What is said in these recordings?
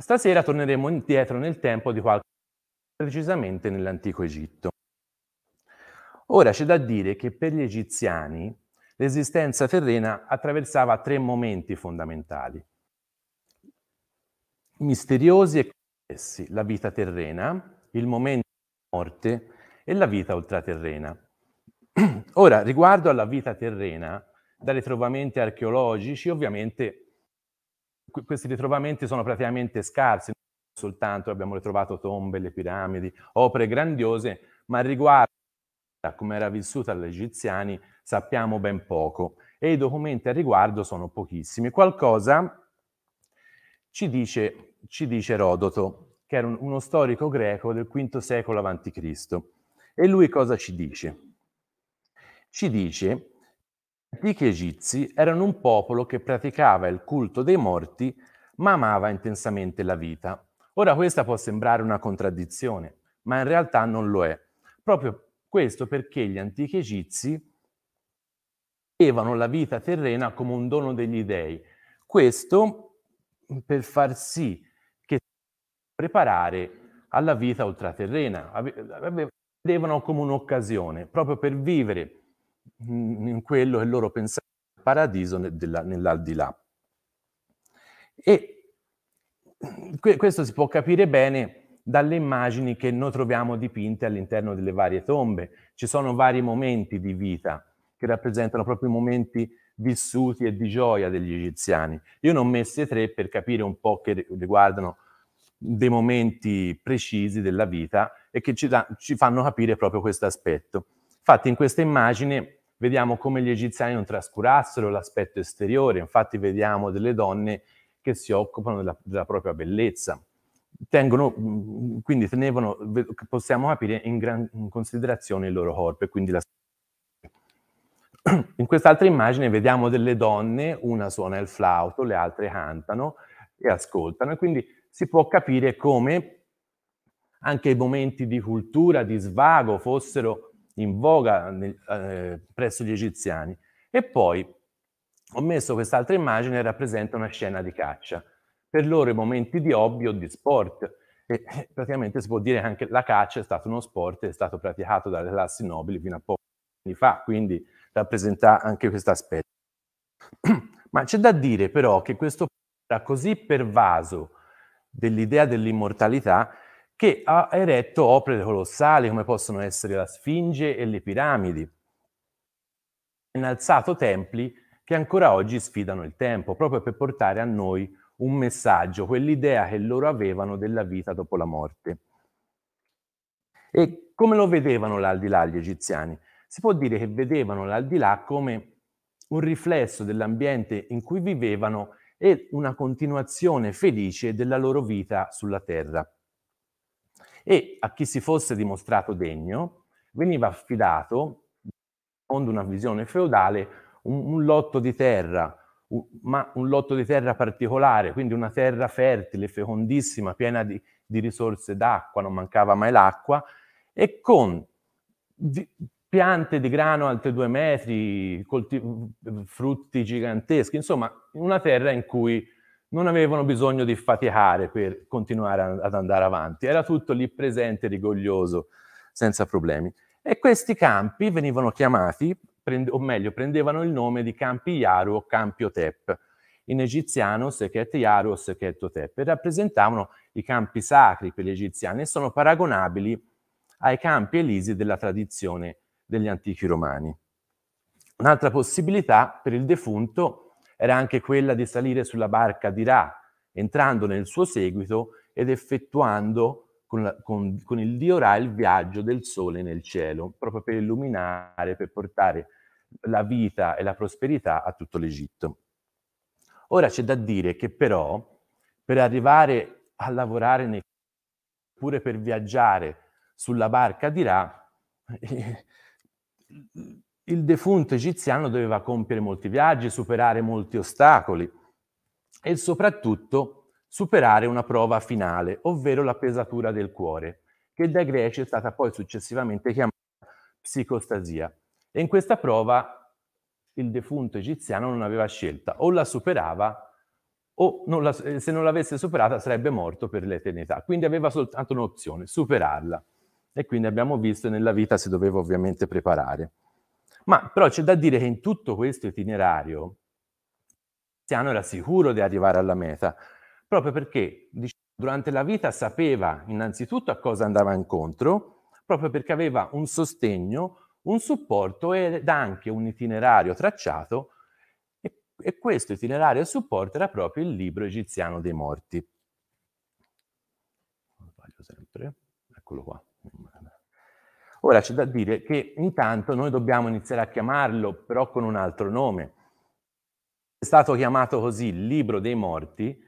Stasera torneremo indietro nel tempo di qualche precisamente nell'antico Egitto. Ora c'è da dire che per gli egiziani l'esistenza terrena attraversava tre momenti fondamentali, misteriosi e complessi, la vita terrena, il momento della morte e la vita ultraterrena. Ora, riguardo alla vita terrena, dai ritrovamenti archeologici, ovviamente questi ritrovamenti sono praticamente scarsi, non soltanto abbiamo ritrovato tombe, le piramidi, opere grandiose, ma riguardo come era vissuta agli egiziani sappiamo ben poco e i documenti a riguardo sono pochissimi. Qualcosa ci dice, ci dice Erodoto, che era un, uno storico greco del V secolo a.C. E lui cosa ci dice? Ci dice gli antichi egizi erano un popolo che praticava il culto dei morti, ma amava intensamente la vita. Ora questa può sembrare una contraddizione, ma in realtà non lo è. Proprio questo perché gli antichi egizi vedevano la vita terrena come un dono degli dei. Questo per far sì che si preparare alla vita ultraterrena. Vedevano come un'occasione, proprio per vivere in quello che loro pensavano il paradiso nell'aldilà. E questo si può capire bene dalle immagini che noi troviamo dipinte all'interno delle varie tombe. Ci sono vari momenti di vita che rappresentano proprio i momenti vissuti e di gioia degli egiziani. Io ne ho messe tre per capire un po' che riguardano dei momenti precisi della vita e che ci, da, ci fanno capire proprio questo aspetto. Infatti in questa immagine vediamo come gli egiziani non trascurassero l'aspetto esteriore, infatti vediamo delle donne che si occupano della, della propria bellezza. Tengono, mm, quindi tenevano, possiamo capire, in, gran, in considerazione il loro corpo e quindi la in quest'altra immagine vediamo delle donne, una suona il flauto, le altre cantano e ascoltano, e quindi si può capire come anche i momenti di cultura, di svago fossero in voga nel, eh, presso gli egiziani. E poi ho messo quest'altra immagine rappresenta una scena di caccia. Per loro i momenti di hobby o di sport. E eh, praticamente si può dire che anche la caccia è stato uno sport, è stato praticato dalle classi nobili fino a pochi anni fa, quindi rappresenta anche questo aspetto. Ma c'è da dire però che questo era così pervaso dell'idea dell'immortalità che ha eretto opere colossali come possono essere la Sfinge e le piramidi. Ha innalzato templi che ancora oggi sfidano il tempo, proprio per portare a noi un messaggio, quell'idea che loro avevano della vita dopo la morte. E come lo vedevano l'aldilà gli egiziani? Si può dire che vedevano l'aldilà come un riflesso dell'ambiente in cui vivevano e una continuazione felice della loro vita sulla terra e a chi si fosse dimostrato degno veniva affidato, secondo una visione feudale, un, un lotto di terra, un, ma un lotto di terra particolare, quindi una terra fertile, fecondissima, piena di, di risorse d'acqua, non mancava mai l'acqua, e con di, piante di grano alte due metri, colti- frutti giganteschi, insomma una terra in cui non avevano bisogno di faticare per continuare ad andare avanti, era tutto lì presente, rigoglioso, senza problemi. E questi campi venivano chiamati, prend, o meglio, prendevano il nome di campi Yaru o campi Otep, in egiziano Sekhet Yaru o Sekhet Otep, e rappresentavano i campi sacri per gli egiziani e sono paragonabili ai campi elisi della tradizione degli antichi romani. Un'altra possibilità per il defunto era anche quella di salire sulla barca di Ra, entrando nel suo seguito ed effettuando con, la, con, con il dio Ra il viaggio del sole nel cielo, proprio per illuminare, per portare la vita e la prosperità a tutto l'Egitto. Ora c'è da dire che però per arrivare a lavorare nei oppure per viaggiare sulla barca di Ra, eh, il defunto egiziano doveva compiere molti viaggi, superare molti ostacoli e soprattutto superare una prova finale, ovvero la pesatura del cuore, che dai greci è stata poi successivamente chiamata psicostasia. E in questa prova il defunto egiziano non aveva scelta, o la superava o non la, eh, se non l'avesse superata sarebbe morto per l'eternità. Quindi aveva soltanto un'opzione, superarla. E quindi abbiamo visto nella vita si doveva ovviamente preparare. Ma però c'è da dire che in tutto questo itinerario Tiziano era sicuro di arrivare alla meta, proprio perché diciamo, durante la vita sapeva innanzitutto a cosa andava incontro, proprio perché aveva un sostegno, un supporto ed anche un itinerario tracciato e, e questo itinerario e supporto era proprio il libro egiziano dei morti. Eccolo qua. Ora c'è da dire che intanto noi dobbiamo iniziare a chiamarlo però con un altro nome. È stato chiamato così il Libro dei Morti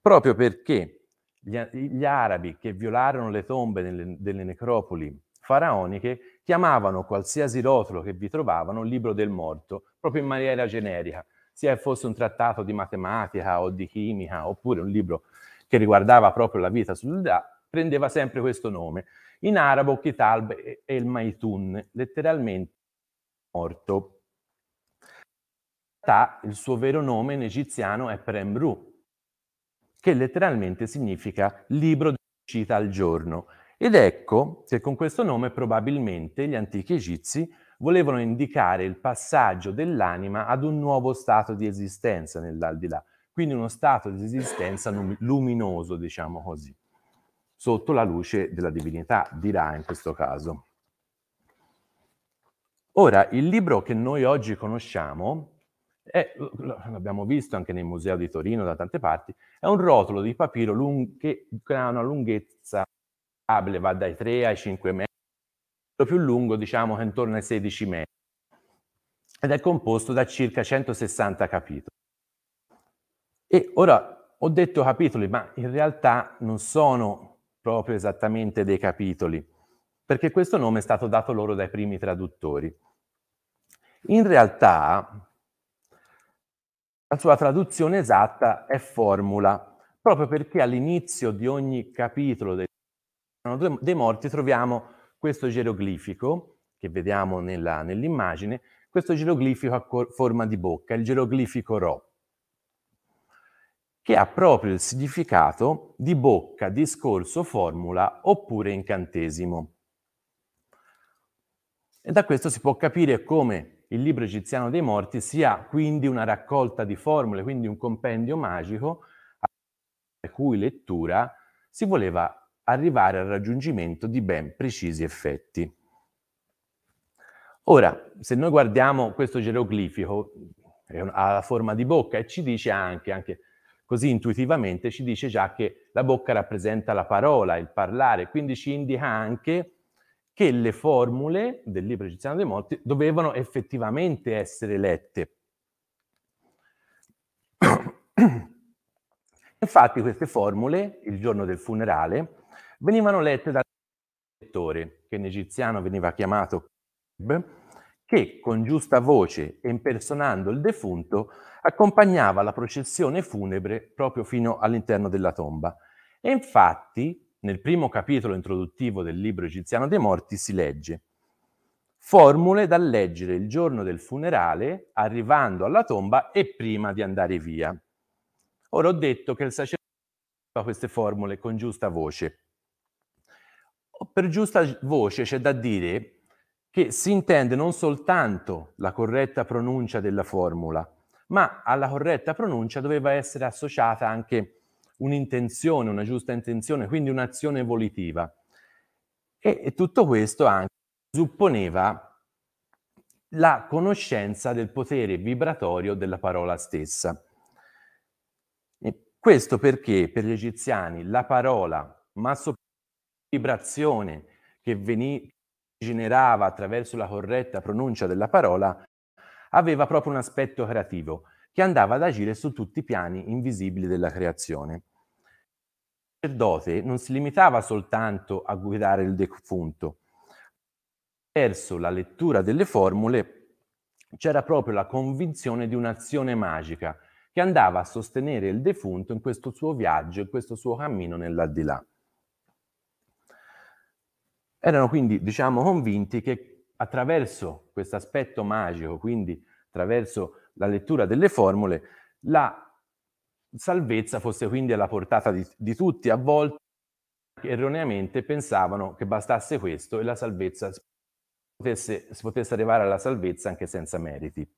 proprio perché gli, gli arabi che violarono le tombe delle, delle necropoli faraoniche chiamavano qualsiasi rotolo che vi trovavano Libro del Morto, proprio in maniera generica, sia fosse un trattato di matematica o di chimica oppure un libro che riguardava proprio la vita sull'età, prendeva sempre questo nome. In arabo Kitab è il Maitun, letteralmente morto. In realtà il suo vero nome in egiziano è Premru, che letteralmente significa libro di uscita al giorno. Ed ecco che con questo nome probabilmente gli antichi egizi volevano indicare il passaggio dell'anima ad un nuovo stato di esistenza nell'aldilà, quindi uno stato di esistenza luminoso, diciamo così sotto la luce della divinità, dirà in questo caso. Ora, il libro che noi oggi conosciamo, è, l'abbiamo visto anche nel Museo di Torino da tante parti, è un rotolo di papiro lung- che ha una lunghezza abile, va dai 3 ai 5 metri, il più lungo diciamo che intorno ai 16 metri, ed è composto da circa 160 capitoli. E ora ho detto capitoli, ma in realtà non sono proprio esattamente dei capitoli, perché questo nome è stato dato loro dai primi traduttori. In realtà la sua traduzione esatta è formula, proprio perché all'inizio di ogni capitolo del dei morti troviamo questo geroglifico che vediamo nell'immagine, questo geroglifico a forma di bocca, il geroglifico Rop che ha proprio il significato di bocca, discorso, formula oppure incantesimo. E da questo si può capire come il libro egiziano dei morti sia quindi una raccolta di formule, quindi un compendio magico a cui lettura si voleva arrivare al raggiungimento di ben precisi effetti. Ora, se noi guardiamo questo geroglifico, ha la forma di bocca e ci dice anche, anche così intuitivamente ci dice già che la bocca rappresenta la parola, il parlare, quindi ci indica anche che le formule del libro egiziano dei morti dovevano effettivamente essere lette. Infatti queste formule, il giorno del funerale, venivano lette dal lettore, che in egiziano veniva chiamato che, con giusta voce e impersonando il defunto, accompagnava la processione funebre proprio fino all'interno della tomba. E infatti, nel primo capitolo introduttivo del libro egiziano dei morti si legge formule da leggere il giorno del funerale, arrivando alla tomba e prima di andare via. Ora ho detto che il sacerdote fa queste formule con giusta voce. Per giusta voce c'è da dire che si intende non soltanto la corretta pronuncia della formula, ma alla corretta pronuncia doveva essere associata anche un'intenzione, una giusta intenzione, quindi un'azione volitiva. E, e tutto questo anche supponeva la conoscenza del potere vibratorio della parola stessa. E questo perché per gli egiziani la parola, ma soprattutto la vibrazione che, veniva generava attraverso la corretta pronuncia della parola aveva proprio un aspetto creativo che andava ad agire su tutti i piani invisibili della creazione. Il sacerdote non si limitava soltanto a guidare il defunto, Verso la lettura delle formule c'era proprio la convinzione di un'azione magica che andava a sostenere il defunto in questo suo viaggio, in questo suo cammino nell'aldilà. Erano quindi, diciamo, convinti che attraverso questo aspetto magico, quindi attraverso la lettura delle formule, la salvezza fosse quindi alla portata di, di tutti. A volte erroneamente pensavano che bastasse questo e la salvezza potesse, si potesse arrivare alla salvezza anche senza meriti.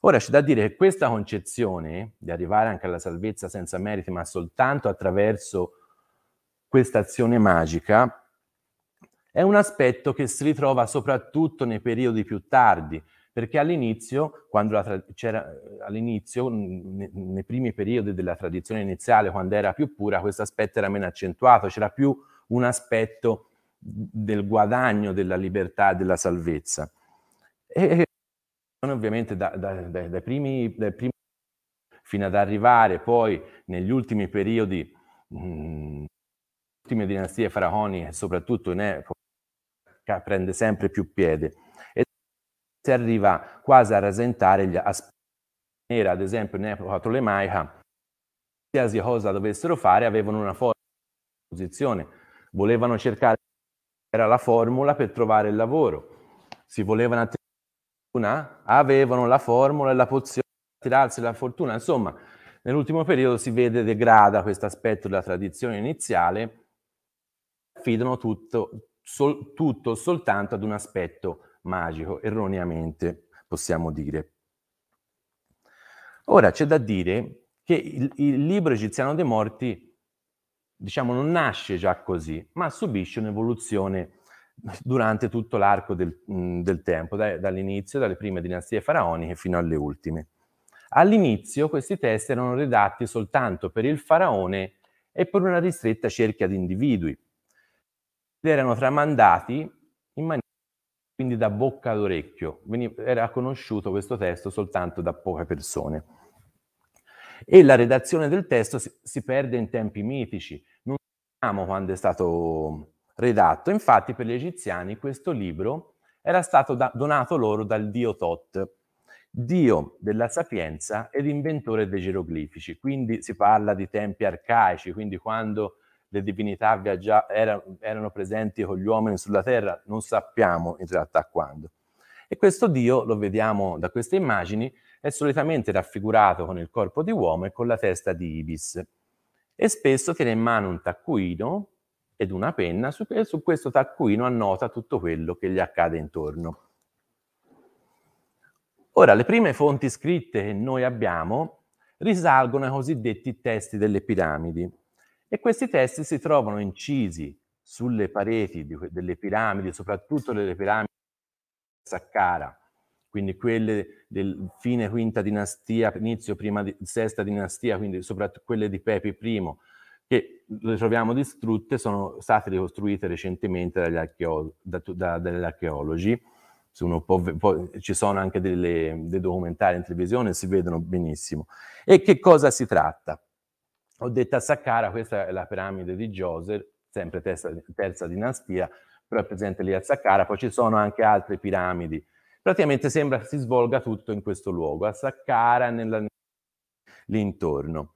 Ora c'è da dire che questa concezione di arrivare anche alla salvezza senza meriti, ma soltanto attraverso questa azione magica, è un aspetto che si ritrova soprattutto nei periodi più tardi, perché all'inizio, tra- all'inizio ne- nei primi periodi della tradizione iniziale, quando era più pura, questo aspetto era meno accentuato, c'era più un aspetto del guadagno della libertà e della salvezza. E ovviamente da, da, da, dai, primi, dai, primi, fino ad arrivare poi negli ultimi periodi, mh, mhmm, ultime dinastie faraoniche, soprattutto in epoca prende sempre più piede e si arriva quasi a rasentare gli aspetti nera, ad esempio in epoca tolemaica, qualsiasi cosa dovessero fare avevano una forte posizione, volevano cercare era la formula per trovare il lavoro, si volevano attirare fortuna, avevano la formula e la pozione per attirarsi la fortuna, insomma nell'ultimo periodo si vede degrada questo aspetto della tradizione iniziale, affidano tutto, sol- tutto soltanto ad un aspetto magico, erroneamente possiamo dire. Ora c'è da dire che il, il libro egiziano dei morti diciamo, non nasce già così, ma subisce un'evoluzione durante tutto l'arco del, del tempo, da, dall'inizio, dalle prime dinastie faraoniche fino alle ultime. All'inizio questi testi erano redatti soltanto per il faraone e per una ristretta cerchia di individui erano tramandati in maniera quindi da bocca all'orecchio, era conosciuto questo testo soltanto da poche persone. E la redazione del testo si, si perde in tempi mitici, non sappiamo quando è stato redatto, infatti per gli egiziani questo libro era stato da, donato loro dal dio Tot, dio della sapienza ed inventore dei geroglifici, quindi si parla di tempi arcaici, quindi quando le divinità viaggia- erano, erano presenti con gli uomini sulla terra, non sappiamo in realtà quando. E questo Dio, lo vediamo da queste immagini, è solitamente raffigurato con il corpo di uomo e con la testa di ibis. E spesso tiene in mano un taccuino ed una penna, su, e su questo taccuino annota tutto quello che gli accade intorno. Ora, le prime fonti scritte che noi abbiamo risalgono ai cosiddetti testi delle piramidi. E questi testi si trovano incisi sulle pareti di, delle piramidi, soprattutto delle piramidi di Saqqara, quindi quelle del fine quinta dinastia, inizio prima di, sesta dinastia, quindi soprattutto quelle di Pepi I, che le troviamo distrutte, sono state ricostruite recentemente dagli, archeolo- da, da, dagli archeologi. ci sono anche delle, dei documentari in televisione, si vedono benissimo. E che cosa si tratta? ho detto a Saqqara, questa è la piramide di Djoser, sempre terza, terza dinastia, però è presente lì a Saqqara, poi ci sono anche altre piramidi. Praticamente sembra che si svolga tutto in questo luogo, a Saqqara, l'intorno.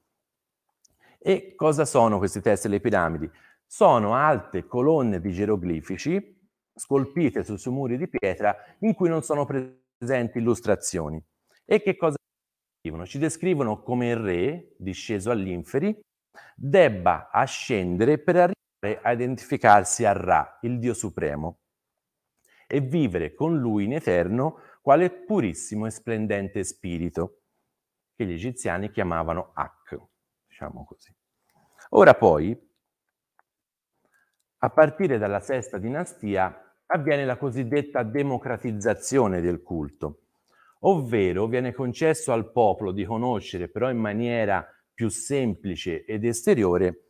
E cosa sono questi testi le piramidi? Sono alte colonne di geroglifici scolpite su, su muri di pietra in cui non sono presenti illustrazioni. E che cosa ci descrivono come il re, disceso all'inferi, debba ascendere per arrivare a identificarsi a Ra, il Dio Supremo, e vivere con lui in eterno quale purissimo e splendente spirito, che gli egiziani chiamavano Ak, diciamo così. Ora poi, a partire dalla sesta dinastia, avviene la cosiddetta democratizzazione del culto ovvero viene concesso al popolo di conoscere però in maniera più semplice ed esteriore,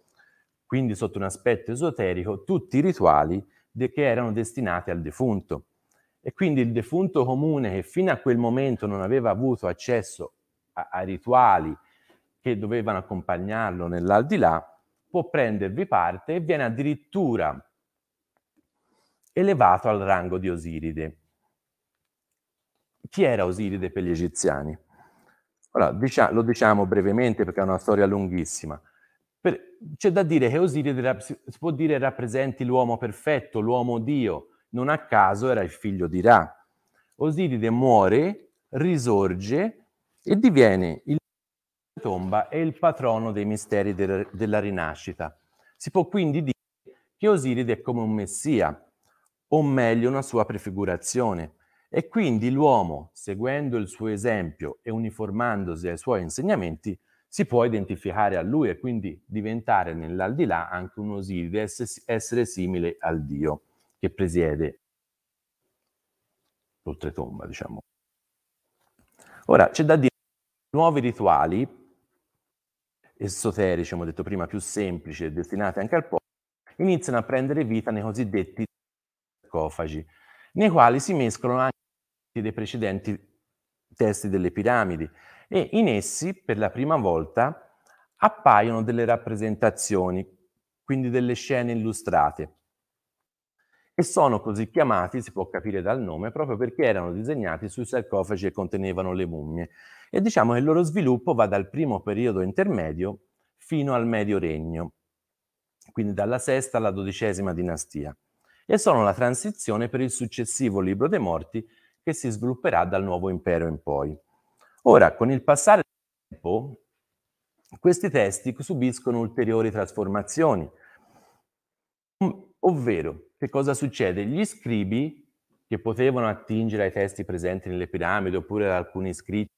quindi sotto un aspetto esoterico, tutti i rituali de- che erano destinati al defunto. E quindi il defunto comune che fino a quel momento non aveva avuto accesso a, a rituali che dovevano accompagnarlo nell'aldilà, può prendervi parte e viene addirittura elevato al rango di Osiride chi era Osiride per gli egiziani? Ora, diciamo, lo diciamo brevemente perché è una storia lunghissima. Per, c'è da dire che Osiride si può dire rappresenti l'uomo perfetto, l'uomo Dio. Non a caso era il figlio di Ra. Osiride muore, risorge e diviene il tomba e il patrono dei misteri de, della rinascita. Si può quindi dire che Osiride è come un messia, o meglio una sua prefigurazione. E quindi l'uomo, seguendo il suo esempio e uniformandosi ai suoi insegnamenti, si può identificare a lui e quindi diventare nell'aldilà anche un ausilio, essere simile al Dio che presiede l'oltretomba, diciamo. Ora c'è da dire che nuovi rituali esoterici, come ho detto prima, più semplici e destinati anche al popolo, iniziano a prendere vita nei cosiddetti sarcofagi, nei quali si mescolano anche dei precedenti testi delle piramidi e in essi per la prima volta appaiono delle rappresentazioni, quindi delle scene illustrate. E sono così chiamati, si può capire dal nome, proprio perché erano disegnati sui sarcofagi che contenevano le mummie. E diciamo che il loro sviluppo va dal primo periodo intermedio fino al Medio Regno, quindi dalla sesta alla dodicesima dinastia e sono la transizione per il successivo libro dei morti che si svilupperà dal nuovo impero in poi. Ora, con il passare del tempo, questi testi subiscono ulteriori trasformazioni, ovvero che cosa succede? Gli scribi che potevano attingere ai testi presenti nelle piramidi oppure ad alcuni scritti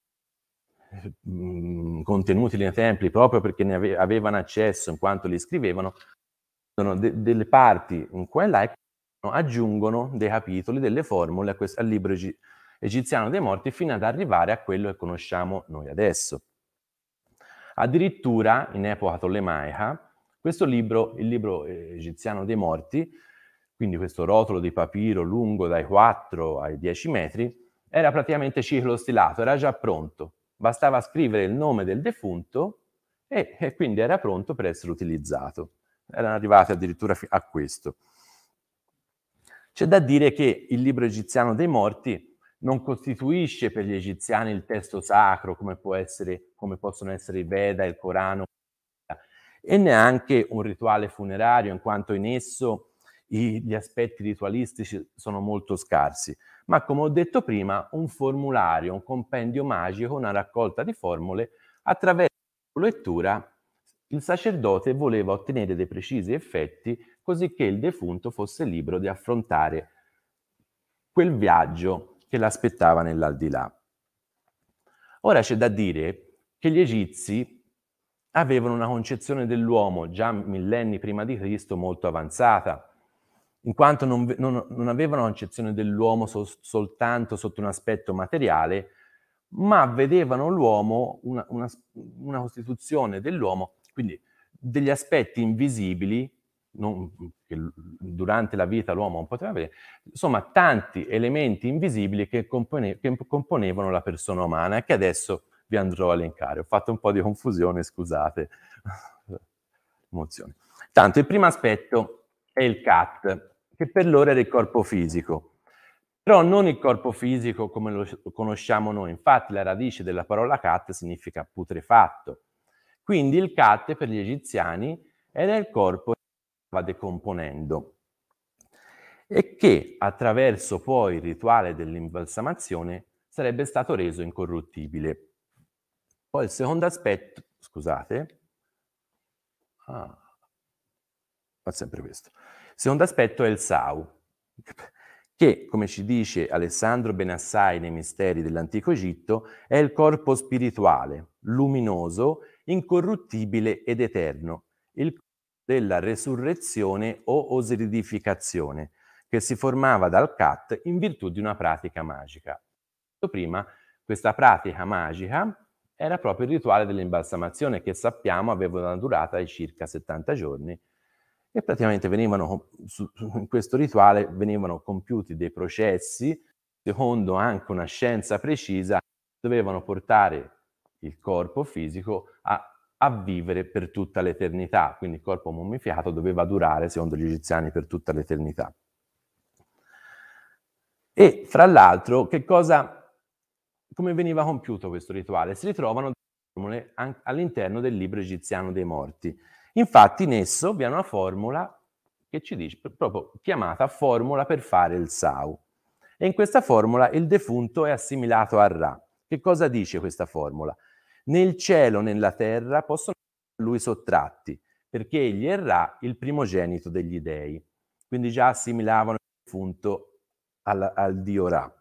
mm, contenuti nei templi proprio perché ne avevano accesso in quanto li scrivevano, sono de- delle parti in qua e là e aggiungono dei capitoli, delle formule questo, al libro egiziano dei morti fino ad arrivare a quello che conosciamo noi adesso. Addirittura in epoca tolemaica, questo libro, il libro eh, egiziano dei morti, quindi questo rotolo di papiro lungo dai 4 ai 10 metri, era praticamente ciclostilato, era già pronto. Bastava scrivere il nome del defunto e, e quindi era pronto per essere utilizzato. Erano arrivati addirittura a questo. C'è da dire che il libro egiziano dei morti non costituisce per gli egiziani il testo sacro come, essere, come possono essere i Veda, il Corano e neanche un rituale funerario in quanto in esso i, gli aspetti ritualistici sono molto scarsi, ma come ho detto prima un formulario, un compendio magico, una raccolta di formule attraverso la lettura il sacerdote voleva ottenere dei precisi effetti così che il defunto fosse libero di affrontare quel viaggio che l'aspettava nell'aldilà. Ora c'è da dire che gli egizi avevano una concezione dell'uomo già millenni prima di Cristo molto avanzata, in quanto non, non, non avevano una concezione dell'uomo sol, soltanto sotto un aspetto materiale, ma vedevano l'uomo, una, una, una costituzione dell'uomo, quindi degli aspetti invisibili non, che durante la vita l'uomo non poteva avere, insomma tanti elementi invisibili che, compone, che componevano la persona umana e che adesso vi andrò a elencare. Ho fatto un po' di confusione, scusate. Emozione. Tanto il primo aspetto è il CAT, che per loro era il corpo fisico, però non il corpo fisico come lo conosciamo noi. Infatti la radice della parola CAT significa putrefatto. Quindi il CAT per gli egiziani era il corpo va decomponendo e che attraverso poi il rituale dell'imbalsamazione sarebbe stato reso incorruttibile. Poi il secondo aspetto, scusate, ah, ma sempre questo. Il secondo aspetto è il Sau, che, come ci dice Alessandro Benassai nei Misteri dell'Antico Egitto, è il corpo spirituale, luminoso, incorruttibile ed eterno, il della resurrezione o osiridificazione, che si formava dal cat in virtù di una pratica magica. Ecco, prima, questa pratica magica era proprio il rituale dell'imbalsamazione che sappiamo aveva una durata di circa 70 giorni e praticamente venivano, in questo rituale venivano compiuti dei processi, secondo anche una scienza precisa, dovevano portare il corpo fisico a a vivere per tutta l'eternità, quindi il corpo mummifiato doveva durare, secondo gli egiziani, per tutta l'eternità. E fra l'altro, che cosa, come veniva compiuto questo rituale? Si ritrovano formule all'interno del libro egiziano dei morti. Infatti in esso vi è una formula che ci dice, proprio chiamata formula per fare il Sau. E in questa formula il defunto è assimilato a Ra. Che cosa dice questa formula? nel cielo, nella terra, possono essere a lui sottratti, perché egli errà il primogenito degli dei. Quindi già assimilavano il defunto al, al dio Ra.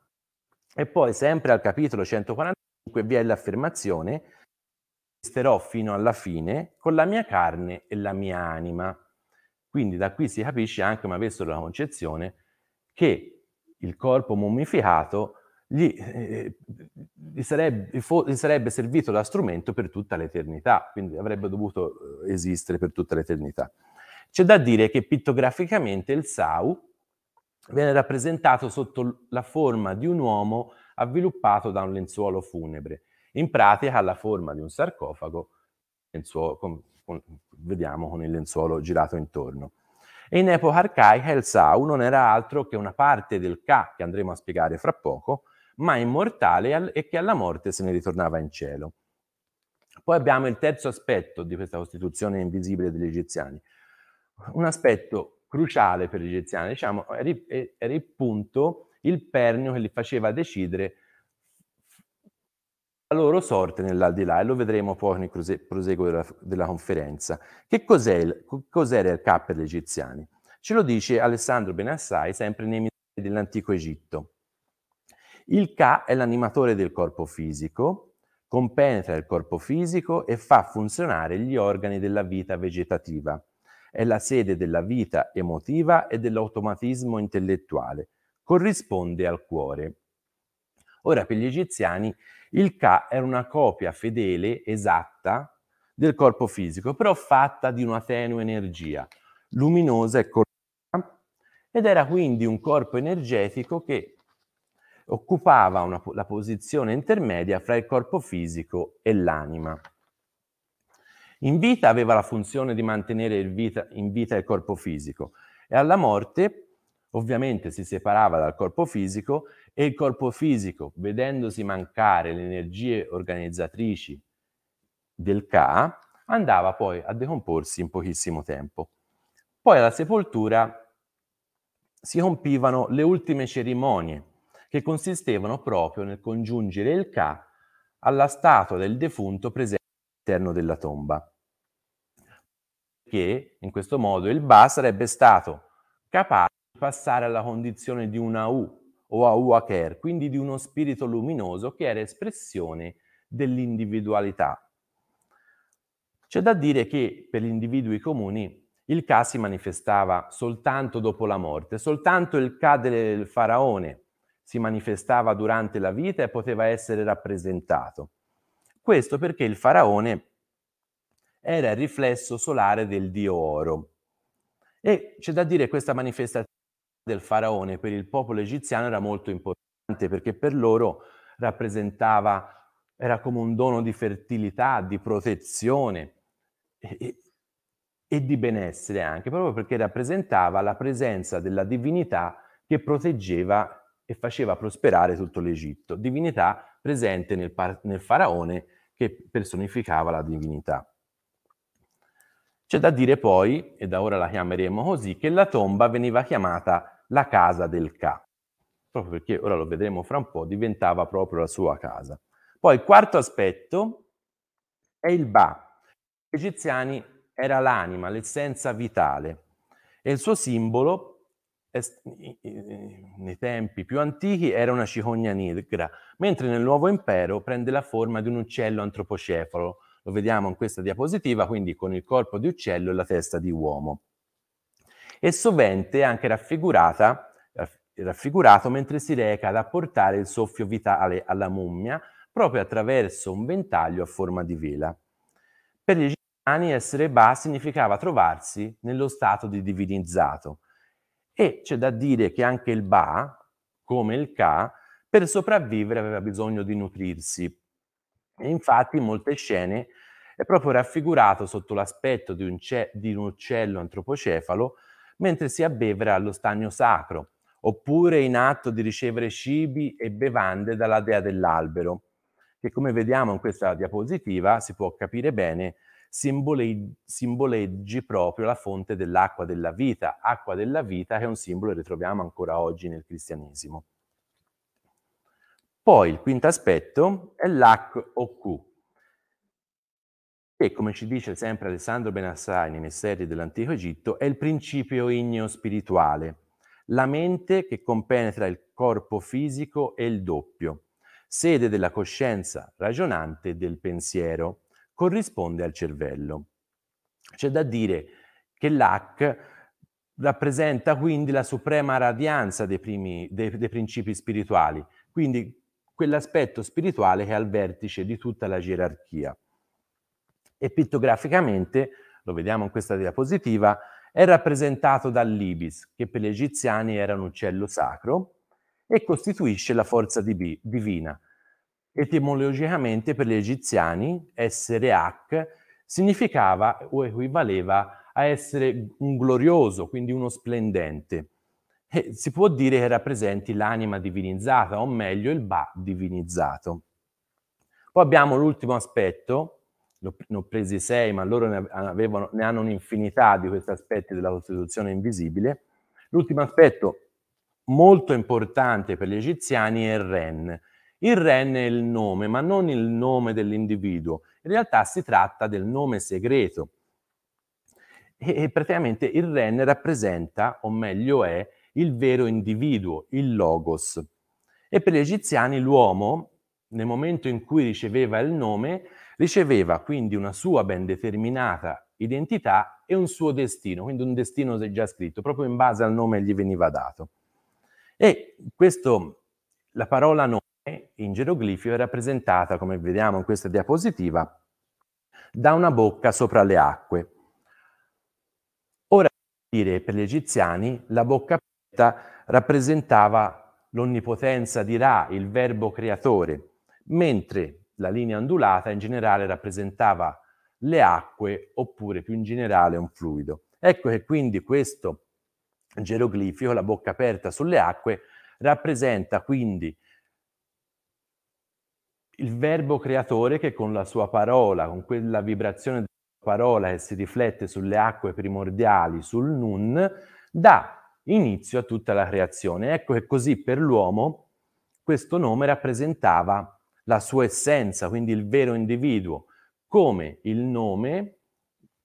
E poi sempre al capitolo 145 vi è l'affermazione resterò fino alla fine con la mia carne e la mia anima. Quindi da qui si capisce anche, come avessero la concezione, che il corpo mummificato gli, eh, gli, sarebbe, gli, sarebbe, servito da strumento per tutta l'eternità, quindi avrebbe dovuto eh, esistere per tutta l'eternità. C'è da dire che pittograficamente il Sau viene rappresentato sotto la forma di un uomo avviluppato da un lenzuolo funebre, in pratica la forma di un sarcofago, lenzuolo, con, con, vediamo con il lenzuolo girato intorno. E in epoca arcaica il Sau non era altro che una parte del Ka, che andremo a spiegare fra poco, ma immortale e che alla morte se ne ritornava in cielo. Poi abbiamo il terzo aspetto di questa costituzione invisibile degli egiziani, un aspetto cruciale per gli egiziani, diciamo, era, il punto, il pernio che li faceva decidere la loro sorte nell'aldilà e lo vedremo poi nel proseguo della, della conferenza. Che cos'è cos'era il K per gli egiziani? Ce lo dice Alessandro Benassai, sempre nei misteri dell'antico Egitto. Il Ka è l'animatore del corpo fisico, compenetra il corpo fisico e fa funzionare gli organi della vita vegetativa. È la sede della vita emotiva e dell'automatismo intellettuale. Corrisponde al cuore. Ora, per gli egiziani, il Ka era una copia fedele, esatta, del corpo fisico, però fatta di una tenue energia, luminosa e corretta, ed era quindi un corpo energetico che occupava una, la posizione intermedia fra il corpo fisico e l'anima. In vita aveva la funzione di mantenere vita, in vita il corpo fisico e alla morte ovviamente si separava dal corpo fisico e il corpo fisico, vedendosi mancare le energie organizzatrici del Ka, andava poi a decomporsi in pochissimo tempo. Poi alla sepoltura si compivano le ultime cerimonie che consistevano proprio nel congiungere il Ka alla statua del defunto presente all'interno della tomba. Che in questo modo il Ba sarebbe stato capace di passare alla condizione di un au o au aker, quindi di uno spirito luminoso che era espressione dell'individualità. C'è da dire che per gli individui comuni il Ka si manifestava soltanto dopo la morte, soltanto il Ka del faraone si manifestava durante la vita e poteva essere rappresentato. Questo perché il faraone era il riflesso solare del dio oro. E c'è da dire che questa manifestazione del faraone per il popolo egiziano era molto importante perché per loro rappresentava, era come un dono di fertilità, di protezione e, e di benessere anche, proprio perché rappresentava la presenza della divinità che proteggeva e faceva prosperare tutto l'Egitto, divinità presente nel, par- nel faraone che personificava la divinità. C'è da dire poi, e da ora la chiameremo così, che la tomba veniva chiamata la casa del Ca, proprio perché ora lo vedremo fra un po', diventava proprio la sua casa. Poi il quarto aspetto è il Ba. Gli egiziani era l'anima, l'essenza vitale e il suo simbolo nei tempi più antichi era una cicogna nigra, mentre nel Nuovo Impero prende la forma di un uccello antropocefalo. Lo vediamo in questa diapositiva, quindi con il corpo di uccello e la testa di uomo. E sovente è anche raffigurata, raffigurato mentre si reca ad apportare il soffio vitale alla mummia proprio attraverso un ventaglio a forma di vela. Per gli egizia essere Ba significava trovarsi nello stato di divinizzato, e c'è da dire che anche il Ba, come il Ka, per sopravvivere aveva bisogno di nutrirsi. E infatti in molte scene è proprio raffigurato sotto l'aspetto di un, ce- di un uccello antropocefalo mentre si abbevera allo stagno sacro, oppure in atto di ricevere cibi e bevande dalla dea dell'albero, che come vediamo in questa diapositiva si può capire bene simboleggi proprio la fonte dell'acqua della vita, acqua della vita che è un simbolo che ritroviamo ancora oggi nel cristianesimo. Poi il quinto aspetto è l'Ak o Q, che come ci dice sempre Alessandro Benassai nei Messeri dell'Antico Egitto è il principio igneo spirituale, la mente che compenetra il corpo fisico e il doppio, sede della coscienza ragionante del pensiero corrisponde al cervello. C'è da dire che l'AC rappresenta quindi la suprema radianza dei, primi, dei, dei principi spirituali, quindi quell'aspetto spirituale che è al vertice di tutta la gerarchia. E pittograficamente, lo vediamo in questa diapositiva, è rappresentato dall'ibis, che per gli egiziani era un uccello sacro, e costituisce la forza div- divina, Etimologicamente per gli egiziani essere Ak significava o equivaleva a essere un glorioso, quindi uno splendente. E eh, si può dire che rappresenti l'anima divinizzata, o meglio il Ba divinizzato. Poi abbiamo l'ultimo aspetto, ne ho presi sei, ma loro ne, avevano, ne hanno un'infinità di questi aspetti della Costituzione invisibile. L'ultimo aspetto molto importante per gli egiziani è il Ren, il REN è il nome, ma non il nome dell'individuo. In realtà si tratta del nome segreto. E, e praticamente il REN rappresenta, o meglio è, il vero individuo, il logos. E per gli egiziani l'uomo, nel momento in cui riceveva il nome, riceveva quindi una sua ben determinata identità e un suo destino, quindi un destino già scritto, proprio in base al nome che gli veniva dato. E questo, la parola nome, in geroglifio è rappresentata, come vediamo in questa diapositiva, da una bocca sopra le acque. Ora, dire per gli egiziani, la bocca aperta rappresentava l'onnipotenza di Ra, il verbo creatore, mentre la linea ondulata in generale rappresentava le acque oppure più in generale un fluido. Ecco che quindi questo geroglifico, la bocca aperta sulle acque, rappresenta quindi il verbo creatore che con la sua parola, con quella vibrazione della parola che si riflette sulle acque primordiali, sul nun, dà inizio a tutta la creazione. Ecco che così per l'uomo questo nome rappresentava la sua essenza, quindi il vero individuo, come il nome